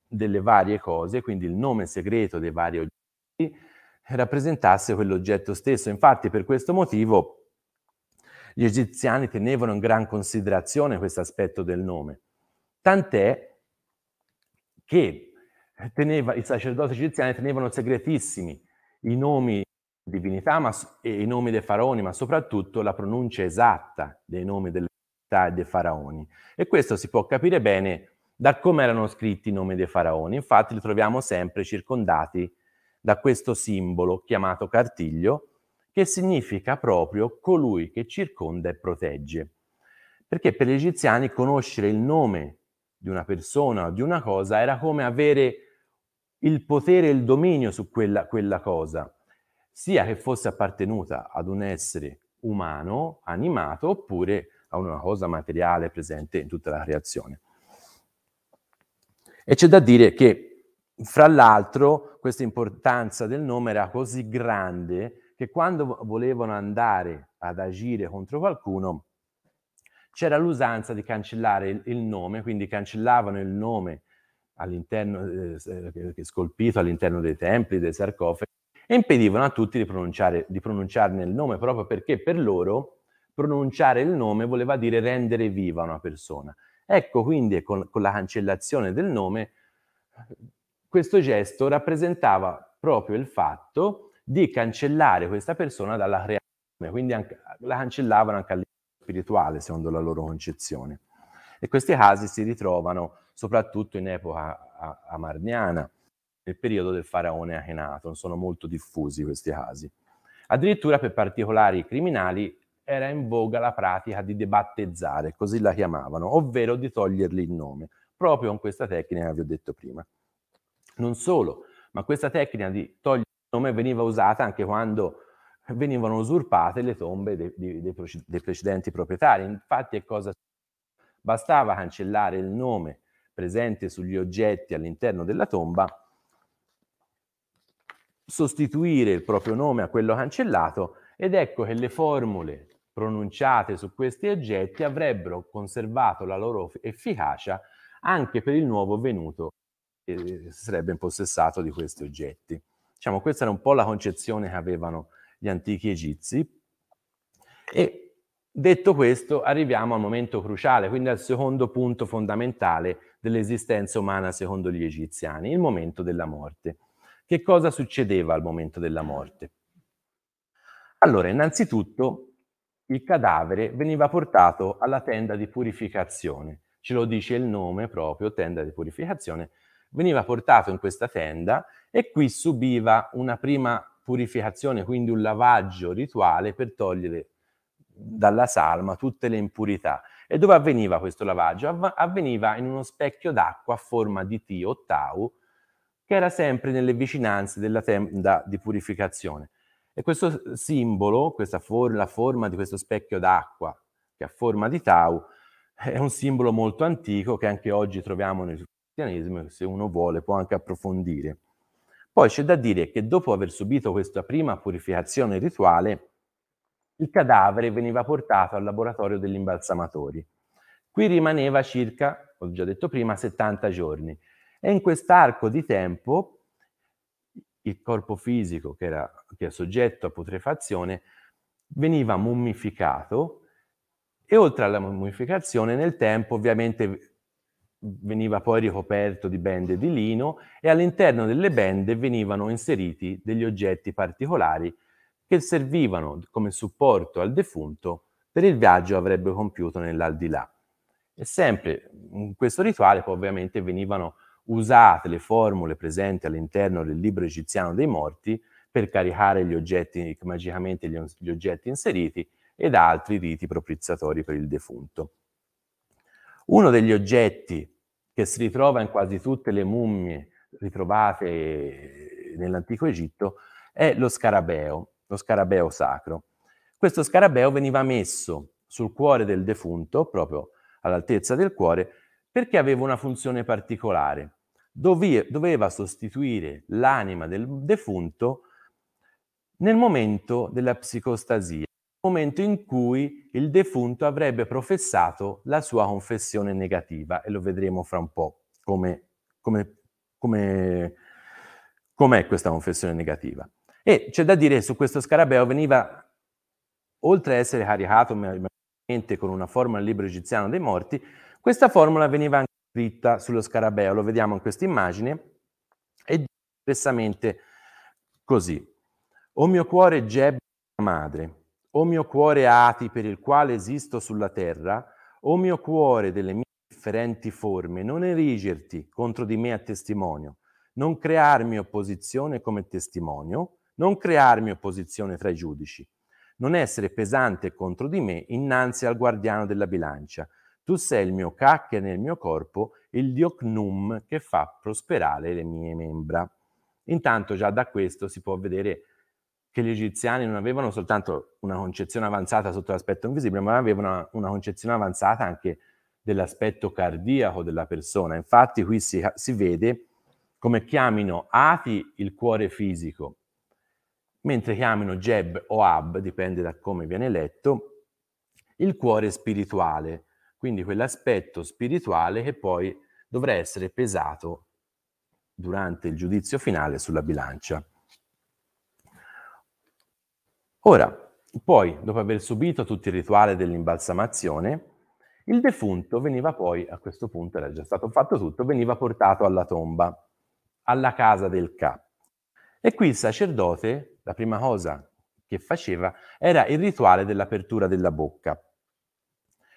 delle varie cose, quindi il nome segreto dei vari oggetti, rappresentasse quell'oggetto stesso. Infatti per questo motivo gli egiziani tenevano in gran considerazione questo aspetto del nome, tant'è che teneva, i sacerdoti egiziani tenevano segretissimi i nomi di divinità ma, e i nomi dei faraoni, ma soprattutto la pronuncia esatta dei nomi delle divinità e dei faraoni. E questo si può capire bene da come erano scritti i nomi dei faraoni. Infatti li troviamo sempre circondati da questo simbolo chiamato cartiglio, che significa proprio colui che circonda e protegge. Perché per gli egiziani conoscere il nome di una persona o di una cosa era come avere il potere e il dominio su quella, quella cosa, sia che fosse appartenuta ad un essere umano, animato, oppure a una cosa materiale presente in tutta la creazione. E c'è da dire che, fra l'altro, questa importanza del nome era così grande che quando volevano andare ad agire contro qualcuno c'era l'usanza di cancellare il, il nome, quindi cancellavano il nome all'interno, eh, eh scolpito all'interno dei templi, dei sarcofagi, e impedivano a tutti di, di pronunciarne il nome, proprio perché per loro pronunciare il nome voleva dire rendere viva una persona. Ecco quindi con, con la cancellazione del nome questo gesto rappresentava proprio il fatto di cancellare questa persona dalla creazione, quindi anche, la cancellavano anche a livello spirituale secondo la loro concezione. E questi casi si ritrovano soprattutto in epoca amarniana, nel periodo del faraone Akhenaton, sono molto diffusi questi casi. Addirittura per particolari criminali era in voga la pratica di debattezzare, così la chiamavano, ovvero di togliergli il nome, proprio con questa tecnica che vi ho detto prima. Non solo, ma questa tecnica di togliere nome veniva usata anche quando venivano usurpate le tombe dei, dei, dei precedenti proprietari. Infatti è cosa bastava cancellare il nome presente sugli oggetti all'interno della tomba, sostituire il proprio nome a quello cancellato ed ecco che le formule pronunciate su questi oggetti avrebbero conservato la loro efficacia anche per il nuovo venuto che eh, sarebbe impossessato di questi oggetti. Diciamo, questa era un po' la concezione che avevano gli antichi egizi. E detto questo, arriviamo al momento cruciale, quindi al secondo punto fondamentale dell'esistenza umana secondo gli egiziani, il momento della morte. Che cosa succedeva al momento della morte? Allora, innanzitutto il cadavere veniva portato alla tenda di purificazione, ce lo dice il nome proprio, tenda di purificazione, veniva portato in questa tenda e qui subiva una prima purificazione, quindi un lavaggio rituale per togliere dalla salma tutte le impurità. E dove avveniva questo lavaggio? Av- avveniva in uno specchio d'acqua a forma di T o Tau, che era sempre nelle vicinanze della tenda di purificazione. E questo simbolo, for- la forma di questo specchio d'acqua, che ha forma di Tau, è un simbolo molto antico che anche oggi troviamo nel cristianesimo, se uno vuole può anche approfondire. Poi c'è da dire che dopo aver subito questa prima purificazione rituale, il cadavere veniva portato al laboratorio degli imbalsamatori. Qui rimaneva circa, ho già detto prima, 70 giorni. E in quest'arco di tempo il corpo fisico che era, che era soggetto a putrefazione veniva mummificato e oltre alla mummificazione nel tempo ovviamente veniva poi ricoperto di bende di lino e all'interno delle bende venivano inseriti degli oggetti particolari che servivano come supporto al defunto per il viaggio che avrebbe compiuto nell'aldilà. E sempre in questo rituale poi ovviamente venivano usate le formule presenti all'interno del libro egiziano dei morti per caricare gli oggetti, magicamente gli, gli oggetti inseriti ed altri riti propiziatori per il defunto. Uno degli oggetti che si ritrova in quasi tutte le mummie ritrovate nell'antico Egitto, è lo scarabeo, lo scarabeo sacro. Questo scarabeo veniva messo sul cuore del defunto, proprio all'altezza del cuore, perché aveva una funzione particolare. doveva sostituire l'anima del defunto nel momento della psicostasia, momento in cui il defunto avrebbe professato la sua confessione negativa e lo vedremo fra un po' come, come, come com'è questa confessione negativa. E c'è da dire che su questo scarabeo veniva, oltre a essere caricato con una formula del libro egiziano dei morti, questa formula veniva anche scritta sullo scarabeo, lo vediamo in questa immagine, e espressamente così. O mio cuore gebbe madre, o mio cuore ati per il quale esisto sulla terra, o mio cuore delle mie differenti forme, non erigerti contro di me a testimonio, non crearmi opposizione come testimonio, non crearmi opposizione tra i giudici, non essere pesante contro di me innanzi al guardiano della bilancia. Tu sei il mio cacche nel mio corpo, il diocnum che fa prosperare le mie membra. Intanto già da questo si può vedere che gli egiziani non avevano soltanto una concezione avanzata sotto l'aspetto invisibile, ma avevano una, una concezione avanzata anche dell'aspetto cardiaco della persona. Infatti qui si, si vede come chiamino Ati il cuore fisico, mentre chiamino Jeb o Ab, dipende da come viene letto, il cuore spirituale, quindi quell'aspetto spirituale che poi dovrà essere pesato durante il giudizio finale sulla bilancia. Ora, poi, dopo aver subito tutto il rituale dell'imbalsamazione, il defunto veniva poi, a questo punto era già stato fatto tutto, veniva portato alla tomba, alla casa del K. E qui il sacerdote, la prima cosa che faceva era il rituale dell'apertura della bocca.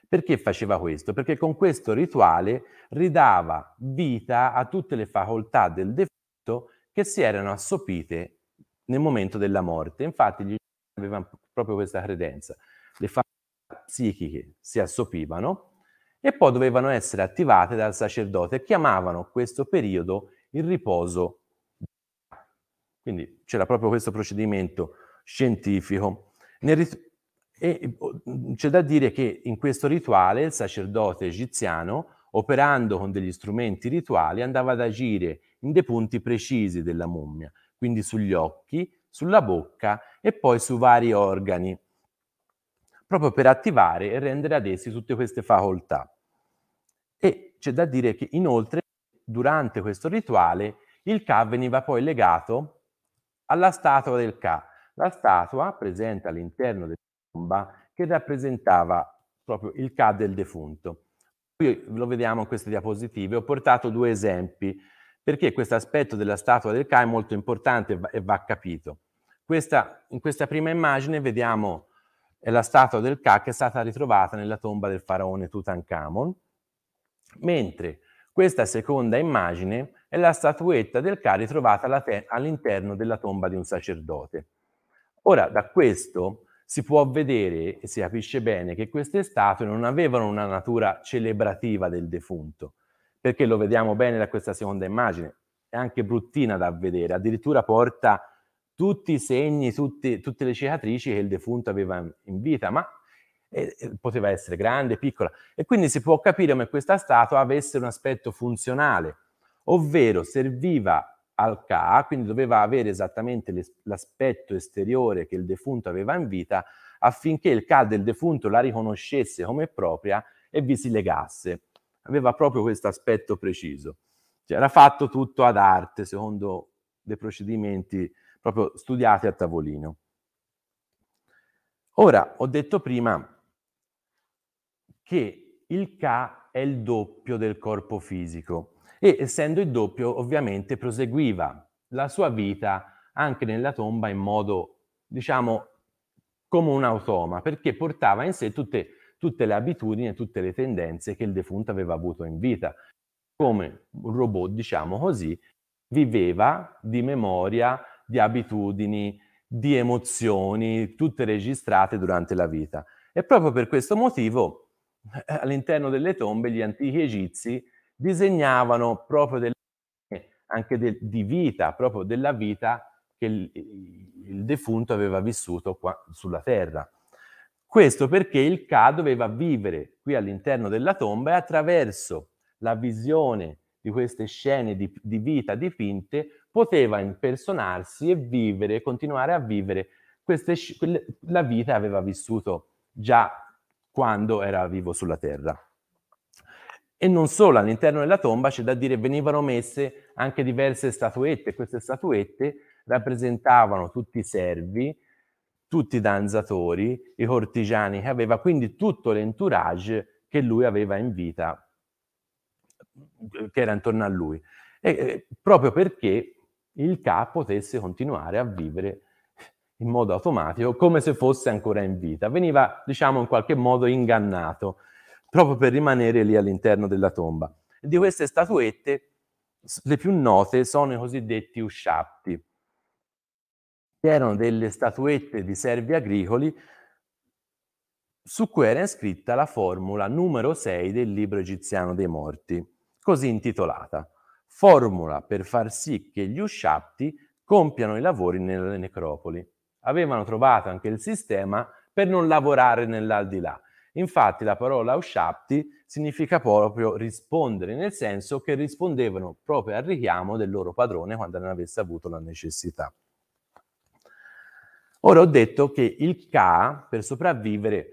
Perché faceva questo? Perché con questo rituale ridava vita a tutte le facoltà del defunto che si erano assopite nel momento della morte. Infatti gli avevano proprio questa credenza. Le facoltà psichiche si assopivano e poi dovevano essere attivate dal sacerdote e chiamavano questo periodo il riposo. Quindi c'era proprio questo procedimento scientifico. Rit- e, c'è da dire che in questo rituale il sacerdote egiziano, operando con degli strumenti rituali, andava ad agire in dei punti precisi della mummia, quindi sugli occhi, sulla bocca e poi su vari organi, proprio per attivare e rendere adesi tutte queste facoltà. E c'è da dire che inoltre durante questo rituale il Ka veniva poi legato alla statua del Ka, la statua presente all'interno della tomba che rappresentava proprio il Ka del defunto. Qui lo vediamo in queste diapositive, ho portato due esempi perché questo aspetto della statua del Ka è molto importante e va capito. Questa, in questa prima immagine vediamo eh, la statua del Ka che è stata ritrovata nella tomba del faraone Tutankhamon, mentre questa seconda immagine è la statuetta del Ka ritrovata all'interno della tomba di un sacerdote. Ora, da questo si può vedere e si capisce bene che queste statue non avevano una natura celebrativa del defunto, perché lo vediamo bene da questa seconda immagine, è anche bruttina da vedere, addirittura porta tutti i segni, tutti, tutte le cicatrici che il defunto aveva in vita, ma eh, eh, poteva essere grande, piccola. E quindi si può capire come questa statua avesse un aspetto funzionale, ovvero serviva al Ka, quindi doveva avere esattamente l'aspetto esteriore che il defunto aveva in vita, affinché il Ka del defunto la riconoscesse come propria e vi si legasse. Aveva proprio questo aspetto preciso. Cioè, era fatto tutto ad arte, secondo dei procedimenti proprio studiati a tavolino. Ora, ho detto prima che il K è il doppio del corpo fisico e essendo il doppio ovviamente proseguiva la sua vita anche nella tomba in modo, diciamo, come un automa, perché portava in sé tutte, tutte le abitudini e tutte le tendenze che il defunto aveva avuto in vita. Come un robot, diciamo così, viveva di memoria di abitudini, di emozioni, tutte registrate durante la vita. E proprio per questo motivo eh, all'interno delle tombe gli antichi egizi disegnavano proprio delle anche del, di vita, proprio della vita che il, il defunto aveva vissuto qua sulla terra. Questo perché il Ka doveva vivere qui all'interno della tomba e attraverso la visione di queste scene di, di vita dipinte poteva impersonarsi e vivere, continuare a vivere queste, la vita che aveva vissuto già quando era vivo sulla terra. E non solo, all'interno della tomba c'è da dire venivano messe anche diverse statuette. Queste statuette rappresentavano tutti i servi, tutti i danzatori, i cortigiani che aveva, quindi tutto l'entourage che lui aveva in vita, che era intorno a lui. E, eh, proprio perché il ca potesse continuare a vivere in modo automatico come se fosse ancora in vita. Veniva, diciamo, in qualche modo ingannato, proprio per rimanere lì all'interno della tomba. Di queste statuette, le più note sono i cosiddetti usciatti, che erano delle statuette di servi agricoli su cui era iscritta la formula numero 6 del libro egiziano dei morti, così intitolata formula per far sì che gli usciati compiano i lavori nelle necropoli. Avevano trovato anche il sistema per non lavorare nell'aldilà. Infatti la parola usciati significa proprio rispondere, nel senso che rispondevano proprio al richiamo del loro padrone quando ne avesse avuto la necessità. Ora ho detto che il Ka per sopravvivere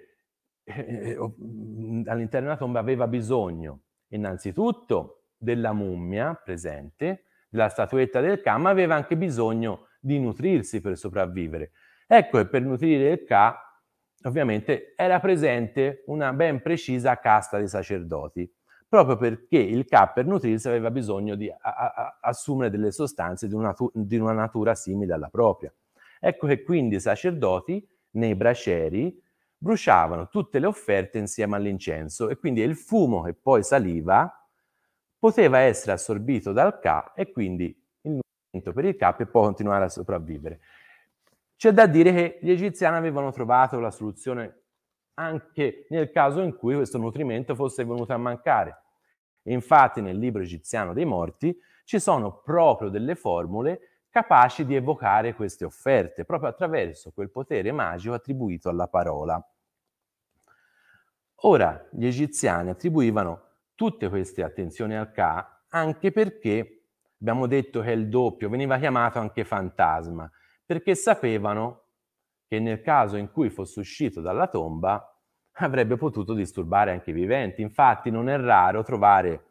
eh, eh all'interno della tomba aveva bisogno innanzitutto della mummia presente, della statuetta del Ka, ma aveva anche bisogno di nutrirsi per sopravvivere. Ecco che per nutrire il Ka, ovviamente, era presente una ben precisa casta di sacerdoti, proprio perché il Ka per nutrirsi aveva bisogno di a- a- assumere delle sostanze di una, tu- di una natura simile alla propria. Ecco che quindi i sacerdoti nei braceri bruciavano tutte le offerte insieme all'incenso e quindi il fumo che poi saliva poteva essere assorbito dal K e quindi il nutrimento per il K può continuare a sopravvivere. C'è da dire che gli egiziani avevano trovato la soluzione anche nel caso in cui questo nutrimento fosse venuto a mancare. Infatti nel libro egiziano dei morti ci sono proprio delle formule capaci di evocare queste offerte, proprio attraverso quel potere magico attribuito alla parola. Ora, gli egiziani attribuivano tutte queste attenzioni al K anche perché abbiamo detto che il doppio veniva chiamato anche fantasma, perché sapevano che nel caso in cui fosse uscito dalla tomba avrebbe potuto disturbare anche i viventi. Infatti non è raro trovare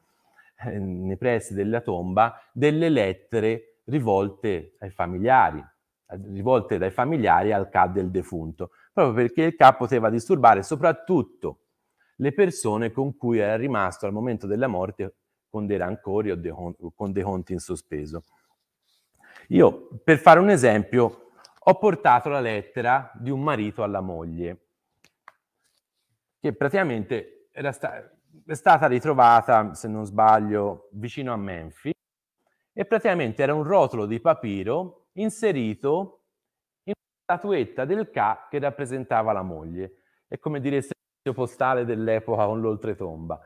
eh, nei pressi della tomba delle lettere rivolte ai familiari, rivolte dai familiari al K del defunto, proprio perché il K poteva disturbare soprattutto le persone con cui era rimasto al momento della morte con dei rancori o, dei, con dei conti in sospeso. Io, per fare un esempio, ho portato la lettera di un marito alla moglie, che praticamente sta è stata ritrovata, se non sbaglio, vicino a Menfi, e praticamente era un rotolo di papiro inserito in una statuetta del K che rappresentava la moglie. È come dire, se postale dell'epoca con l'oltretomba.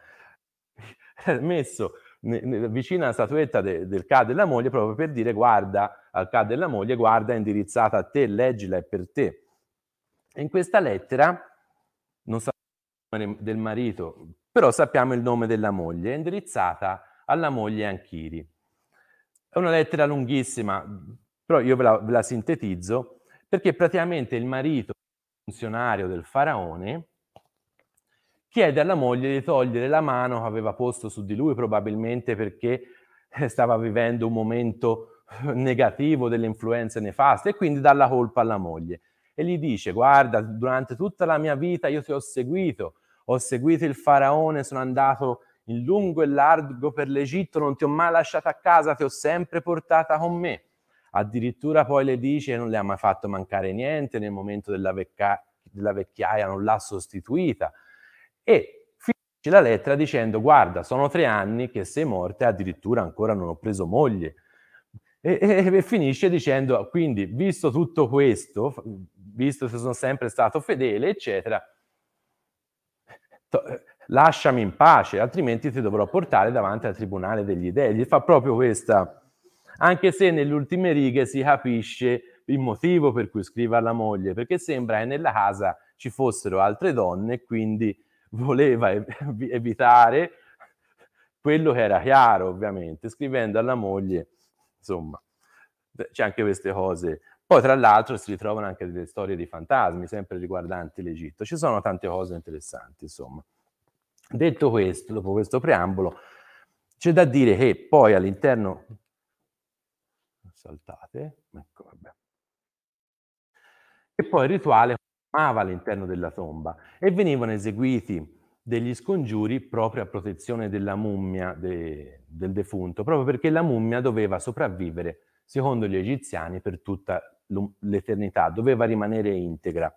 Messo ne, ne, vicino alla statuetta de, del CA della moglie proprio per dire guarda al CA della moglie, guarda indirizzata a te, leggila, è per te. E in questa lettera non sappiamo il nome del marito, però sappiamo il nome della moglie, è indirizzata alla moglie Anchiri. È una lettera lunghissima, però io ve la, ve la sintetizzo, perché praticamente il marito funzionario del faraone chiede alla moglie di togliere la mano che aveva posto su di lui, probabilmente perché eh, stava vivendo un momento eh, negativo delle influenze nefaste e quindi dà la colpa alla moglie. E gli dice, guarda, durante tutta la mia vita io ti ho seguito, ho seguito il faraone, sono andato in lungo e largo per l'Egitto, non ti ho mai lasciata a casa, ti ho sempre portata con me. Addirittura poi le dice non le ha mai fatto mancare niente nel momento della, vecca- della vecchiaia, non l'ha sostituita e finisce la lettera dicendo guarda, sono tre anni che sei morta e addirittura ancora non ho preso moglie. E, e, e finisce dicendo quindi, visto tutto questo, visto che sono sempre stato fedele, eccetera, to- lasciami in pace, altrimenti ti dovrò portare davanti al tribunale degli dei. Gli fa proprio questa, anche se nelle ultime righe si capisce il motivo per cui scrive alla moglie, perché sembra che nella casa ci fossero altre donne, quindi voleva evitare quello che era chiaro, ovviamente, scrivendo alla moglie, insomma, c'è cioè, anche queste cose. Poi, tra l'altro, si ritrovano anche delle storie di fantasmi, sempre riguardanti l'Egitto. Ci sono tante cose interessanti, insomma. Detto questo, dopo questo preambolo, c'è da dire che poi all'interno... Saltate, ecco, vabbè. E poi il rituale formava all'interno della tomba e venivano eseguiti degli scongiuri proprio a protezione della mummia de, del defunto, proprio perché la mummia doveva sopravvivere, secondo gli egiziani, per tutta l'eternità, doveva rimanere integra.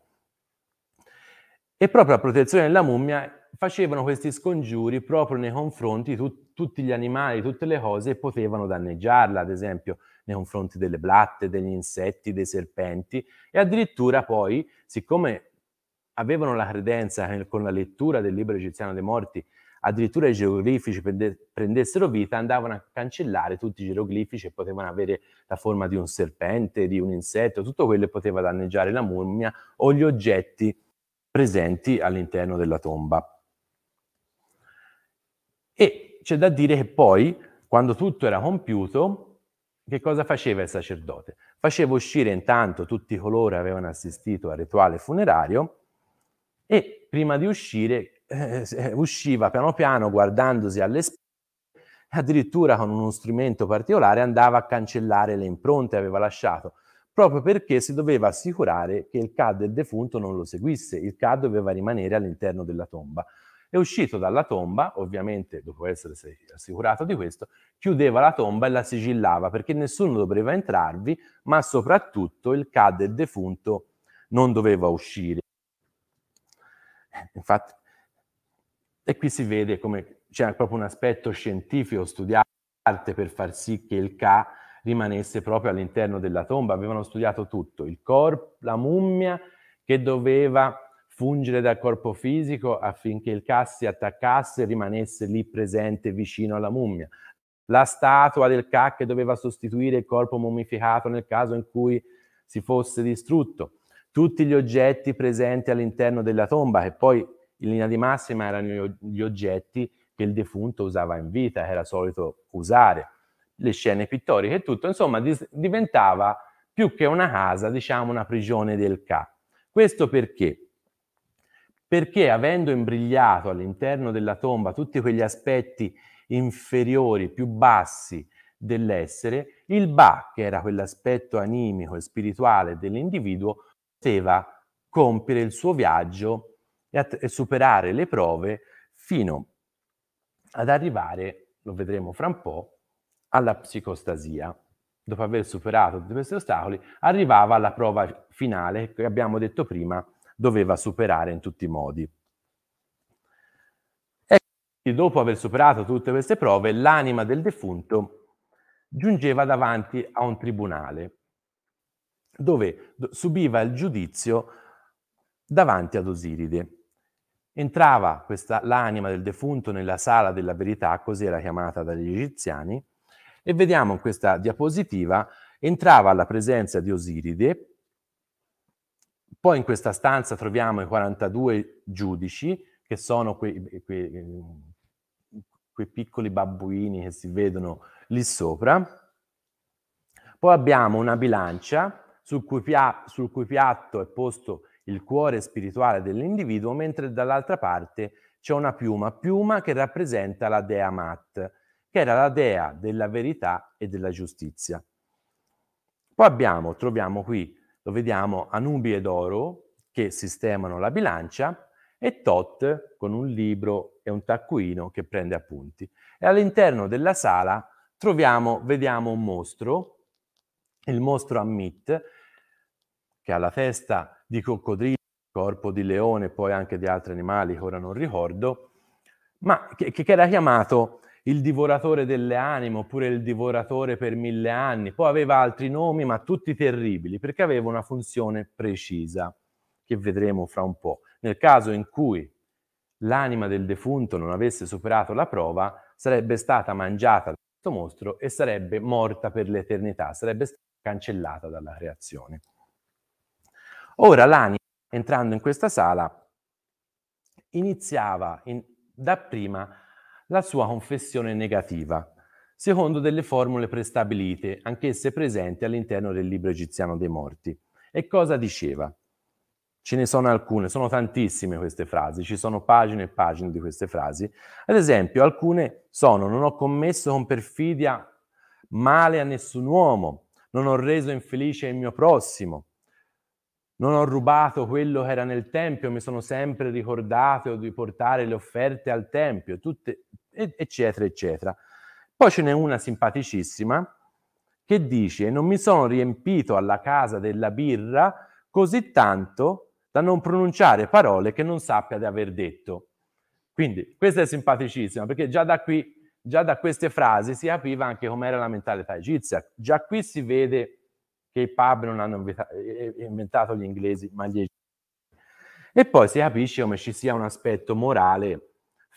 E proprio a protezione della mummia facevano questi scongiuri proprio nei confronti di tut- tutti gli animali, tutte le cose che potevano danneggiarla, ad esempio nei confronti delle blatte, degli insetti, dei serpenti e addirittura poi, siccome avevano la credenza che con la lettura del libro egiziano dei morti addirittura i geroglifici prende- prendessero vita, andavano a cancellare tutti i geroglifici che potevano avere la forma di un serpente, di un insetto, tutto quello che poteva danneggiare la mummia o gli oggetti presenti all'interno della tomba. E c'è da dire che poi, quando tutto era compiuto, che cosa faceva il sacerdote? Faceva uscire intanto tutti coloro che avevano assistito al rituale funerario e prima di uscire eh, eh usciva piano piano guardandosi alle spalle addirittura con uno strumento particolare andava a cancellare le impronte che aveva lasciato, proprio perché si doveva assicurare che il CAD del defunto non lo seguisse, il CAD doveva rimanere all'interno della tomba. È uscito dalla tomba, ovviamente dopo essersi assicurato di questo, chiudeva la tomba e la sigillava perché nessuno doveva entrarvi, ma soprattutto il CAD del defunto non doveva uscire. Eh, infatti, e qui si vede come c'è proprio un aspetto scientifico studiato per far sì che il K rimanesse proprio all'interno della tomba. Avevano studiato tutto, il corpo, la mummia che doveva fungere da corpo fisico affinché il cast si attaccasse e rimanesse lì presente vicino alla mummia. La statua del K che doveva sostituire il corpo mummificato nel caso in cui si fosse distrutto. Tutti gli oggetti presenti all'interno della tomba, che poi in linea di massima erano gli oggetti che il defunto usava in vita, che era solito usare, le scene pittoriche e tutto, insomma dis- diventava più che una casa, diciamo una prigione del K. Questo perché? perché avendo imbrigliato all'interno della tomba tutti quegli aspetti inferiori, più bassi dell'essere, il Ba, che era quell'aspetto animico e spirituale dell'individuo, poteva compiere il suo viaggio e, att- e superare le prove fino ad arrivare, lo vedremo fra un po', alla psicostasia. Dopo aver superato tutti questi ostacoli, arrivava alla prova finale che abbiamo detto prima, doveva superare in tutti i modi. E dopo aver superato tutte queste prove, l'anima del defunto giungeva davanti a un tribunale dove subiva il giudizio davanti ad Osiride. Entrava questa, l'anima del defunto nella sala della verità, così era chiamata dagli egiziani, e vediamo in questa diapositiva, entrava alla presenza di Osiride poi in questa stanza troviamo i 42 giudici, che sono quei, eh, quei, eh, quei piccoli babbuini che si vedono lì sopra. Poi abbiamo una bilancia sul cui, pia sul cui piatto è posto il cuore spirituale dell'individuo, mentre dall'altra parte c'è una piuma, piuma che rappresenta la dea Mat, che era la dea della verità e della giustizia. Poi abbiamo, troviamo qui lo vediamo a nubi ed oro che sistemano la bilancia e Tot con un libro e un taccuino che prende appunti. E all'interno della sala troviamo, vediamo un mostro, il mostro Amit, che ha la testa di coccodrillo, corpo di leone, poi anche di altri animali che ora non ricordo, ma che, che era chiamato il divoratore delle anime oppure il divoratore per mille anni, poi aveva altri nomi ma tutti terribili perché aveva una funzione precisa che vedremo fra un po'. Nel caso in cui l'anima del defunto non avesse superato la prova, sarebbe stata mangiata da questo mostro e sarebbe morta per l'eternità, sarebbe stata cancellata dalla creazione. Ora l'anima, entrando in questa sala, iniziava in, dapprima la sua confessione negativa, secondo delle formule prestabilite, anch'esse presenti all'interno del libro egiziano dei morti. E cosa diceva? Ce ne sono alcune, sono tantissime queste frasi, ci sono pagine e pagine di queste frasi. Ad esempio, alcune sono: Non ho commesso con perfidia male a nessun uomo, non ho reso infelice il mio prossimo, non ho rubato quello che era nel tempio, mi sono sempre ricordato di portare le offerte al tempio. Tutte, eccetera, eccetera. Poi ce n'è una simpaticissima che dice non mi sono riempito alla casa della birra così tanto da non pronunciare parole che non sappia di aver detto. Quindi questa è simpaticissima perché già da qui, già da queste frasi si capiva anche com'era la mentalità egizia. Già qui si vede che i pub non hanno inventato gli inglesi ma gli egizi. E poi si capisce come ci sia un aspetto morale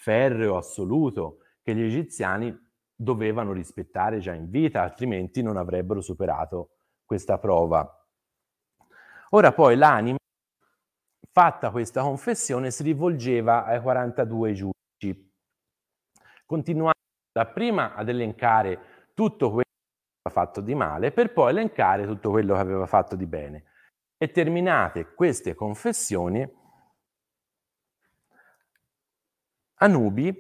ferreo assoluto che gli egiziani dovevano rispettare già in vita, altrimenti non avrebbero superato questa prova. Ora poi l'anima, fatta questa confessione, si rivolgeva ai 42 giudici, continuando dapprima ad elencare tutto quello che aveva fatto di male, per poi elencare tutto quello che aveva fatto di bene. E terminate queste confessioni, Anubi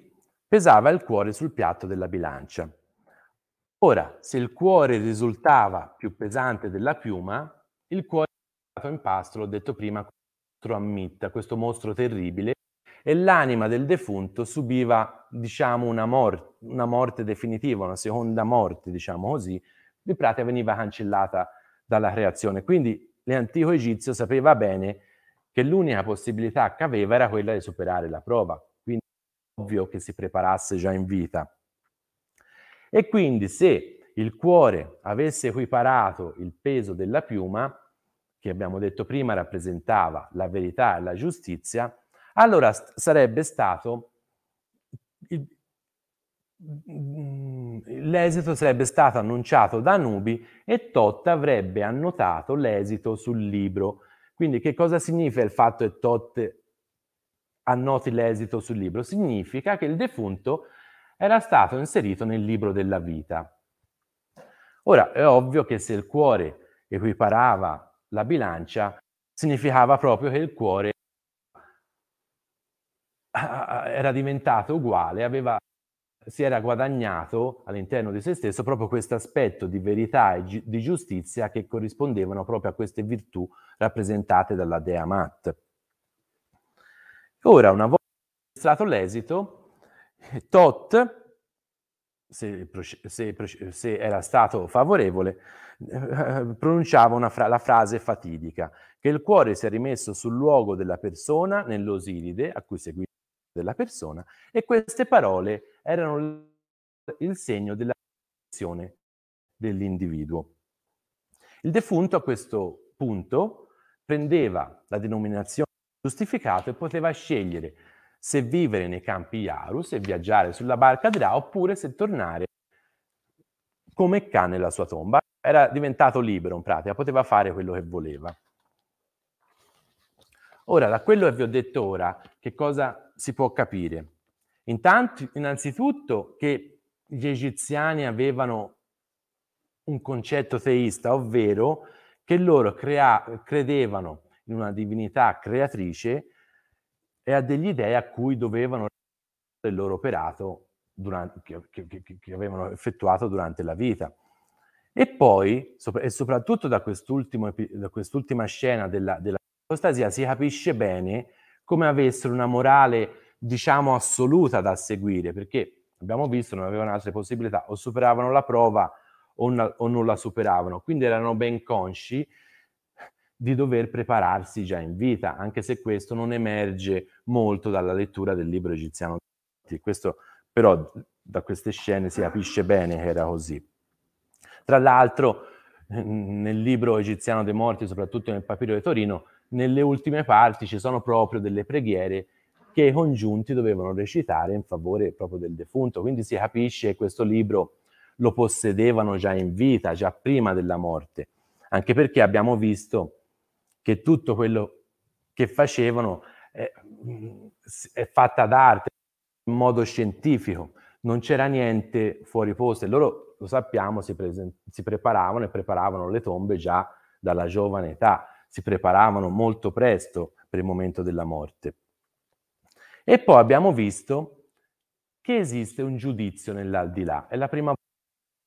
pesava il cuore sul piatto della bilancia. Ora, se il cuore risultava più pesante della piuma, il cuore era stato in pasto, l'ho detto prima, contro Ammitta, questo mostro terribile, e l'anima del defunto subiva, diciamo, una, mor- una morte definitiva, una seconda morte, diciamo così, di pratica veniva cancellata dalla creazione. Quindi l'antico egizio sapeva bene che l'unica possibilità che aveva era quella di superare la prova ovvio che si preparasse già in vita. E quindi se il cuore avesse equiparato il peso della piuma, che abbiamo detto prima rappresentava la verità e la giustizia, allora st- sarebbe stato il, mm, l'esito sarebbe stato annunciato da Nubi e Tot avrebbe annotato l'esito sul libro. Quindi che cosa significa il fatto che Tot annoti l'esito sul libro, significa che il defunto era stato inserito nel libro della vita. Ora, è ovvio che se il cuore equiparava la bilancia, significava proprio che il cuore era diventato uguale, aveva, si era guadagnato all'interno di se stesso proprio questo aspetto di verità e gi- di giustizia che corrispondevano proprio a queste virtù rappresentate dalla Dea Mat. Ora, una volta registrato l'esito, tot, se, se, se, era stato favorevole, eh, pronunciava fra la frase fatidica, che il cuore si è rimesso sul luogo della persona, nell'osiride, a cui seguiva della persona, e queste parole erano il segno della resurrezione dell'individuo. Il defunto a questo punto prendeva la denominazione giustificato e poteva scegliere se vivere nei campi Yaru, se viaggiare sulla barca di Ra oppure se tornare come cane nella sua tomba. Era diventato libero in pratica, poteva fare quello che voleva. Ora, da quello che vi ho detto ora, che cosa si può capire? Intanto, innanzitutto, che gli egiziani avevano un concetto teista, ovvero che loro crea- credevano in una divinità creatrice e a degli dei a cui dovevano il loro operato durante, che, che, che, avevano effettuato durante la vita. E poi, e soprattutto da, quest'ultimo, da, quest'ultima scena della, della apostasia, si capisce bene come avessero una morale, diciamo, assoluta da seguire, perché abbiamo visto non avevano altre possibilità, o superavano la prova o, na, o non la superavano, quindi erano ben consci di dover prepararsi già in vita, anche se questo non emerge molto dalla lettura del libro egiziano. Questo però da queste scene si capisce bene che era così. Tra l'altro nel libro egiziano dei morti, soprattutto nel papiro di Torino, nelle ultime parti ci sono proprio delle preghiere che i congiunti dovevano recitare in favore proprio del defunto, quindi si capisce che questo libro lo possedevano già in vita, già prima della morte, anche perché abbiamo visto che tutto quello che facevano è, è fatta d'arte, in modo scientifico, non c'era niente fuori posto e loro, lo sappiamo, si, presen- si preparavano e preparavano le tombe già dalla giovane età, si preparavano molto presto per il momento della morte. E poi abbiamo visto che esiste un giudizio nell'aldilà, è la prima volta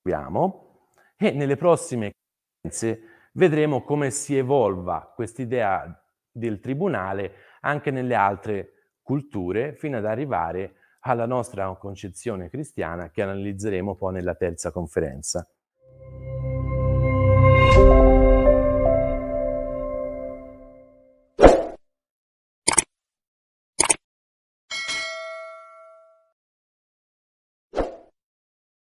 che abbiamo e nelle prossime credenze Vedremo come si evolva quest'idea del tribunale anche nelle altre culture fino ad arrivare alla nostra concezione cristiana che analizzeremo poi nella terza conferenza.